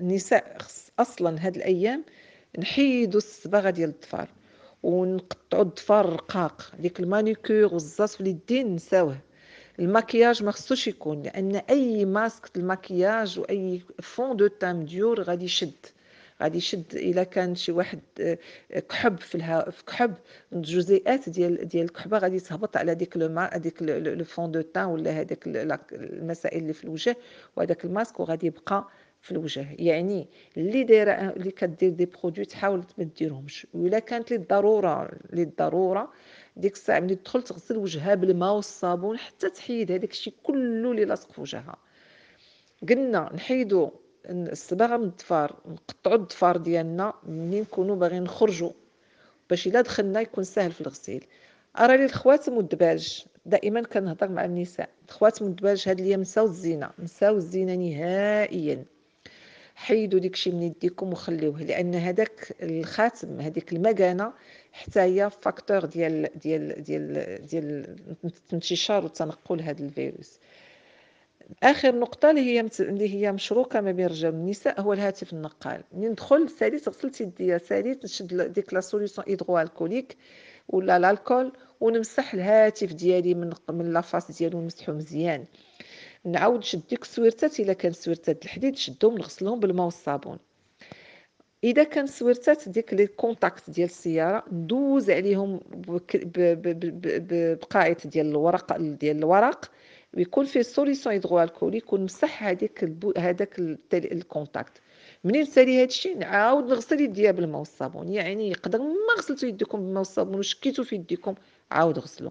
النساء اصلا هاد الايام نحيدوا الصباغه ديال الضفار ونقطعوا الضفار الرقاق ديك المانيكور والزاص في اليدين نساوه الماكياج ما خصوش يكون لان اي ماسك الماكياج واي فون دو تام ديور غادي يشد غادي يشد الا كان شي واحد آه، كحب في الها في كحب الجزيئات ديال ديال الكحبه غادي تهبط على ديك لو ما هذيك لو فون دو تان ولا هذاك المسائل اللي في الوجه وهذاك الماسك وغادي يبقى في الوجه يعني اللي دايره اللي كدير دي برودوي تحاول ما ديرهمش ولا كانت للضروره للضروره ديك الساعه ملي تدخل تغسل وجهها بالماء والصابون حتى تحيد هذاك الشيء كله اللي لاصق في وجهها قلنا نحيدو الصباغه من الدفار نقطعوا الدفار ديالنا منين نكونوا باغيين نخرجوا باش الا دخلنا يكون سهل في الغسيل اراني الخواتم والدباج دائما كنهضر مع النساء الخواتم والدباج هاد ليام نساو الزينه نساو الزينه نهائيا حيدوا داكشي من يديكم وخليوه لان هذاك الخاتم هذيك المكانه حتى هي فاكتور ديال ديال ديال ديال, ديال وتنقل هذا الفيروس اخر نقطه اللي هي اللي هي مشروكه ما بين الرجال والنساء هو الهاتف النقال ملي ندخل ثالث غسلت يديا ثالث نشد ديك لا سوليسيون ايدرو الكوليك ولا الكول ونمسح الهاتف ديالي من من لافاس ديالو نمسحو مزيان نعاود نشد ديك السويرتات الا كان سويرتات الحديد نشدهم نغسلهم بالماء والصابون اذا كان سويرتات ديك لي كونتاكت ديال السياره ندوز عليهم بقاعده ديال الورق ديال الورق ويكون فيه سوليسيون الكولي يكون مسح هذيك هذاك الكونتاكت منين سالي هذا الشيء نعاود نغسل يديا بالماء والصابون يعني يقدر ما غسلتوا يديكم بالماء والصابون وشكيتوا في يديكم عاود غسلوا